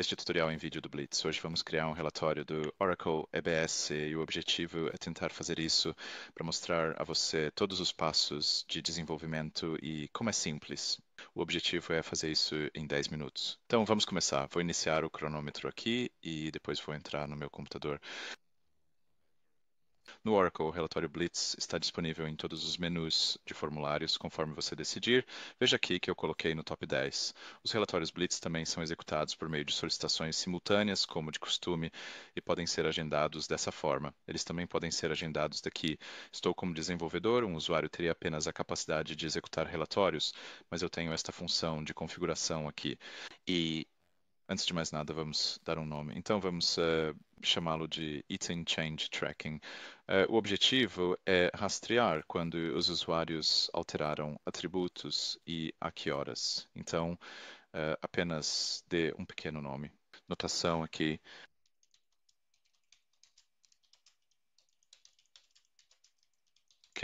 Este tutorial em vídeo do Blitz. Hoje vamos criar um relatório do Oracle EBS e o objetivo é tentar fazer isso para mostrar a você todos os passos de desenvolvimento e como é simples. O objetivo é fazer isso em 10 minutos. Então vamos começar. Vou iniciar o cronômetro aqui e depois vou entrar no meu computador. No Oracle, o relatório Blitz está disponível em todos os menus de formulários, conforme você decidir. Veja aqui que eu coloquei no top 10. Os relatórios Blitz também são executados por meio de solicitações simultâneas, como de costume, e podem ser agendados dessa forma. Eles também podem ser agendados daqui. Estou como desenvolvedor, um usuário teria apenas a capacidade de executar relatórios, mas eu tenho esta função de configuração aqui. E Antes de mais nada, vamos dar um nome. Então, vamos uh, chamá-lo de Eating Change Tracking. Uh, o objetivo é rastrear quando os usuários alteraram atributos e a que horas. Então, uh, apenas dê um pequeno nome. Notação aqui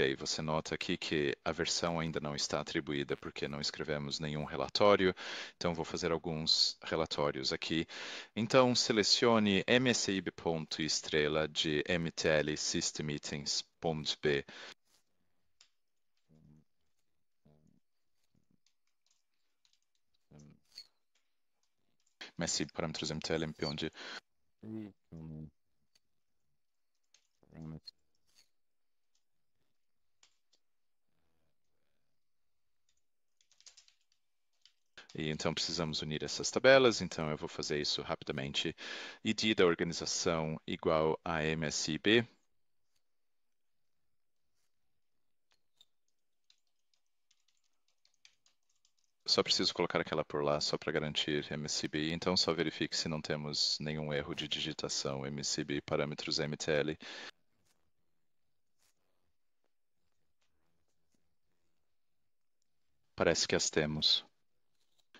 aí você nota aqui que a versão ainda não está atribuída porque não escrevemos nenhum relatório, então vou fazer alguns relatórios aqui. Então selecione msib estrela de mtl systemitins.b msib parâmetros mtlmp onde E então precisamos unir essas tabelas, então eu vou fazer isso rapidamente. ID da organização igual a MSIB, só preciso colocar aquela por lá só para garantir MCB, então só verifique se não temos nenhum erro de digitação MCB parâmetros MTL. Parece que as temos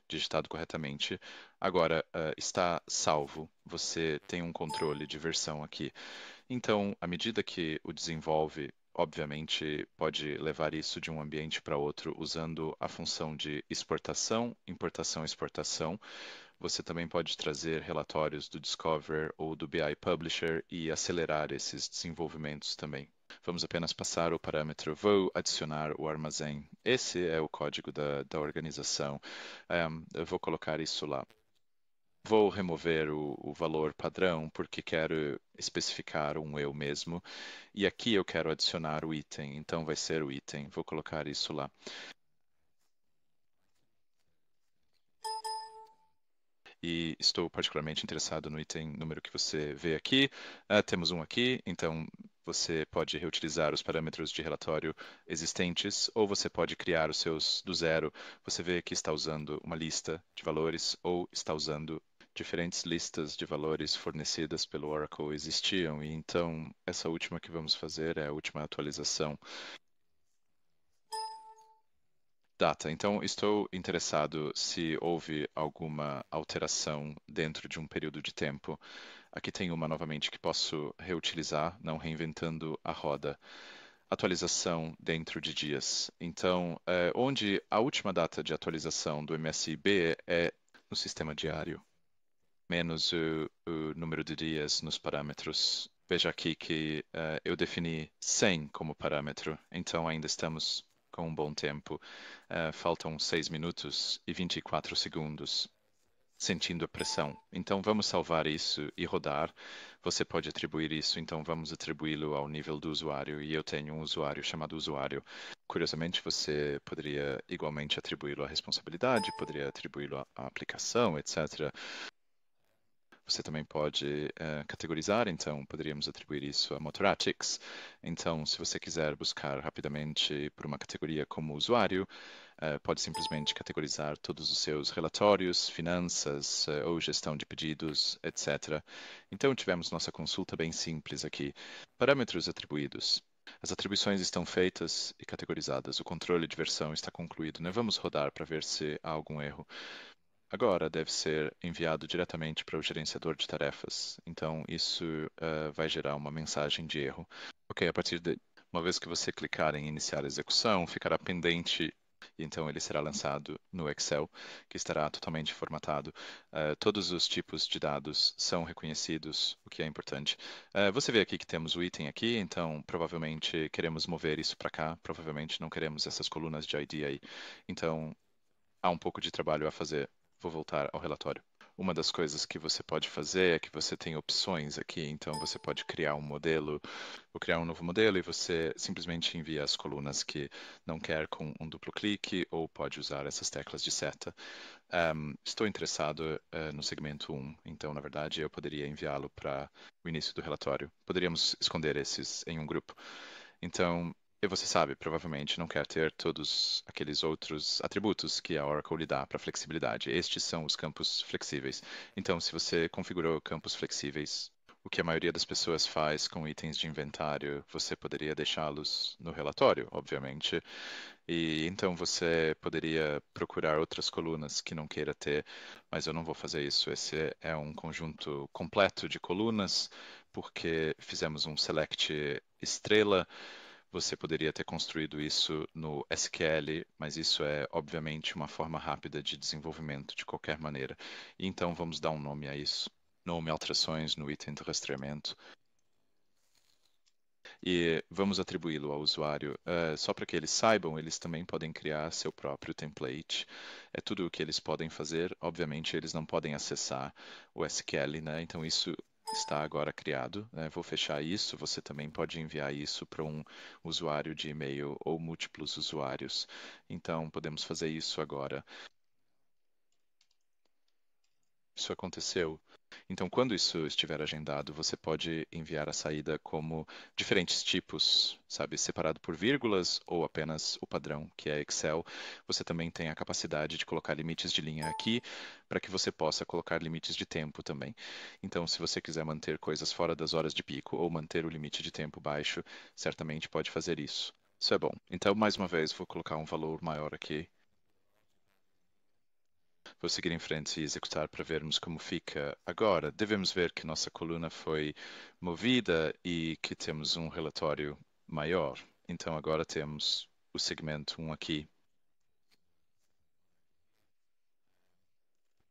digitado corretamente, agora uh, está salvo. Você tem um controle de versão aqui. Então, à medida que o desenvolve, obviamente, pode levar isso de um ambiente para outro usando a função de exportação, importação, exportação. Você também pode trazer relatórios do Discover ou do BI Publisher e acelerar esses desenvolvimentos também. Vamos apenas passar o parâmetro vou adicionar o armazém. Esse é o código da, da organização. Um, eu vou colocar isso lá. Vou remover o, o, valor padrão porque quero especificar um eu mesmo. E aqui eu quero adicionar o item, então vai ser o item. Vou colocar isso lá. E estou particularmente interessado no item número que você vê aqui. Uh, temos um aqui, então você pode reutilizar os parâmetros de relatório existentes ou você pode criar os seus do zero. Você vê que está usando uma lista de valores ou está usando diferentes listas de valores fornecidas pelo Oracle existiam e então essa última que vamos fazer é a última atualização. Data. Então, estou interessado se houve alguma alteração dentro de um período de tempo. Aqui tem uma novamente que posso reutilizar, não reinventando a roda. Atualização dentro de dias. Então, é, onde a última data de atualização do MSIB é no sistema diário, menos o, o número de dias nos parâmetros. Veja aqui que é, eu defini 100 como parâmetro, então ainda estamos com um bom tempo. É, faltam 6 minutos e 24 segundos sentindo a pressão. Então vamos salvar isso e rodar. Você pode atribuir isso, então vamos atribuí-lo ao nível do usuário. E eu tenho um usuário chamado usuário. Curiosamente, você poderia igualmente atribuí-lo à responsabilidade, poderia atribuí-lo à aplicação, etc você também pode uh, categorizar, então poderíamos atribuir isso a Motoratics. Então, se você quiser buscar rapidamente por uma categoria como usuário, uh, pode simplesmente categorizar todos os seus relatórios, finanças uh, ou gestão de pedidos, etc. Então, tivemos nossa consulta bem simples aqui. Parâmetros atribuídos. As atribuições estão feitas e categorizadas. O controle de versão está concluído. Né? Vamos rodar para ver se há algum erro agora deve ser enviado diretamente para o gerenciador de tarefas. Então, isso uh, vai gerar uma mensagem de erro. Ok, a partir de. Uma vez que você clicar em iniciar a execução, ficará pendente e então ele será lançado no Excel, que estará totalmente formatado. Uh, todos os tipos de dados são reconhecidos, o que é importante. Uh, você vê aqui que temos o item aqui, então provavelmente queremos mover isso para cá, provavelmente não queremos essas colunas de ID aí. Então há um pouco de trabalho a fazer Vou voltar ao relatório. Uma das coisas que você pode fazer é que você tem opções aqui, então você pode criar um modelo, ou criar um novo modelo e você simplesmente envia as colunas que não quer com um duplo clique, ou pode usar essas teclas de seta. Um, estou interessado uh, no segmento 1, então, na verdade, eu poderia enviá-lo para o início do relatório. Poderíamos esconder esses em um grupo. Então, e você sabe, provavelmente não quer ter todos aqueles outros atributos que a Oracle lhe dá para flexibilidade. Estes são os campos flexíveis. Então, se você configurou campos flexíveis, o que a maioria das pessoas faz com itens de inventário, você poderia deixá-los no relatório, obviamente. E então você poderia procurar outras colunas que não queira ter, mas eu não vou fazer isso. Esse é um conjunto completo de colunas, porque fizemos um select estrela você poderia ter construído isso no SQL, mas isso é, obviamente, uma forma rápida de desenvolvimento de qualquer maneira. Então, vamos dar um nome a isso. Nome alterações no item de rastreamento. E vamos atribuí-lo ao usuário. Uh, só para que eles saibam, eles também podem criar seu próprio template. É tudo o que eles podem fazer. Obviamente, eles não podem acessar o SQL, né? Então, isso está agora criado. Né? Vou fechar isso. Você também pode enviar isso para um usuário de e-mail ou múltiplos usuários. Então, podemos fazer isso agora. Isso aconteceu. Então, quando isso estiver agendado, você pode enviar a saída como diferentes tipos, sabe, separado por vírgulas ou apenas o padrão, que é Excel. Você também tem a capacidade de colocar limites de linha aqui, para que você possa colocar limites de tempo também. Então, se você quiser manter coisas fora das horas de pico ou manter o limite de tempo baixo, certamente pode fazer isso. Isso é bom. Então, mais uma vez, vou colocar um valor maior aqui Vou seguir em frente e executar para vermos como fica. Agora, devemos ver que nossa coluna foi movida e que temos um relatório maior. Então, agora temos o segmento 1 aqui.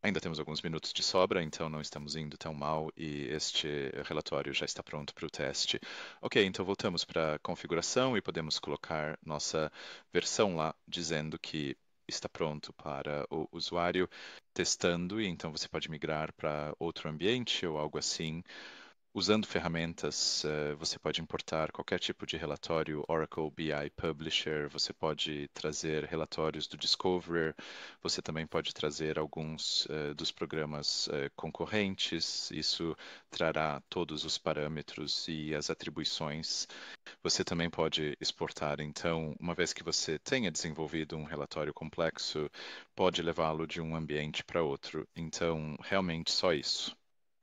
Ainda temos alguns minutos de sobra, então não estamos indo tão mal e este relatório já está pronto para o teste. Ok, então voltamos para a configuração e podemos colocar nossa versão lá dizendo que está pronto para o usuário testando, e então você pode migrar para outro ambiente ou algo assim. Usando ferramentas, eh, você pode importar qualquer tipo de relatório Oracle BI Publisher, você pode trazer relatórios do Discoverer, você também pode trazer alguns eh, dos programas eh, concorrentes, isso trará todos os parâmetros e as atribuições. Você também pode exportar, então, uma vez que você tenha desenvolvido um relatório complexo, pode levá-lo de um ambiente para outro. Então, realmente só isso.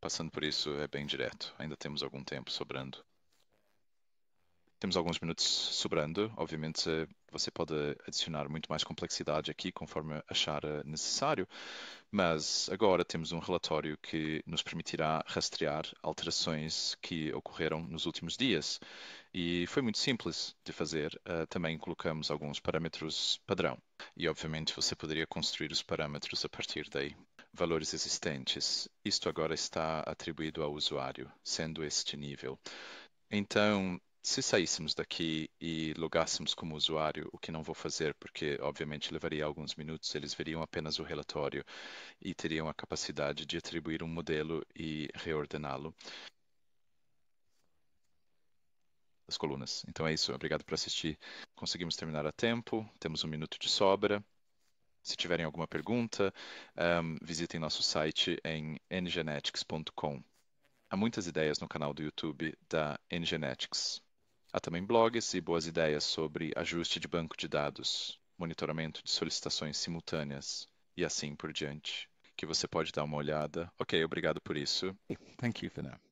Passando por isso é bem direto. Ainda temos algum tempo sobrando. Temos alguns minutos sobrando. Obviamente, você pode adicionar muito mais complexidade aqui conforme achar eh, necessário, mas agora temos um relatório que nos permitirá rastrear alterações que ocorreram nos últimos dias. E foi muito simples de fazer. Eh, também colocamos alguns parâmetros padrão. E, obviamente, você poderia construir os parâmetros a partir daí valores existentes. Isto agora está atribuído ao usuário, sendo este nível. Então, se saíssemos daqui e logássemos como usuário, o que não vou fazer, porque obviamente levaria alguns minutos, eles veriam apenas o relatório e teriam a capacidade de atribuir um modelo e reordená-lo. As colunas. Então é isso, obrigado por assistir. Conseguimos terminar a tempo, temos um minuto de sobra. Se tiverem alguma pergunta, um, ehm, visitem nosso site em ngenetics.com. Há muitas ideias no canal do YouTube da Ngenetics. Há também blogs e boas ideias sobre ajuste de banco de dados, monitoramento de solicitações simultâneas e assim por diante, que você pode dar uma olhada. Ok, obrigado por isso. Thank you for that.